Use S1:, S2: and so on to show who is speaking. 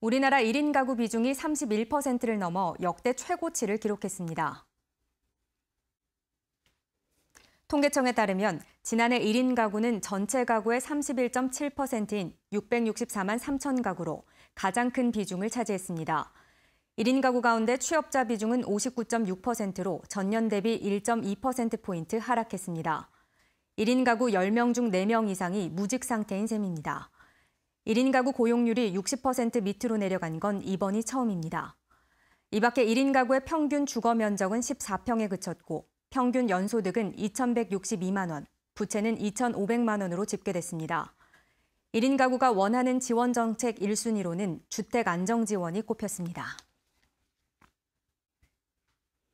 S1: 우리나라 1인 가구 비중이 31%를 넘어 역대 최고치를 기록했습니다. 통계청에 따르면 지난해 1인 가구는 전체 가구의 31.7%인 664만 3천 가구로 가장 큰 비중을 차지했습니다. 1인 가구 가운데 취업자 비중은 59.6%로 전년 대비 1.2%포인트 하락했습니다. 1인 가구 10명 중 4명 이상이 무직 상태인 셈입니다. 1인 가구 고용률이 60% 밑으로 내려간 건 이번이 처음입니다. 이 밖에 1인 가구의 평균 주거 면적은 14평에 그쳤고 평균 연소득은 2,162만 원, 부채는 2,500만 원으로 집계됐습니다. 1인 가구가 원하는 지원 정책 1순위로는 주택 안정 지원이 꼽혔습니다.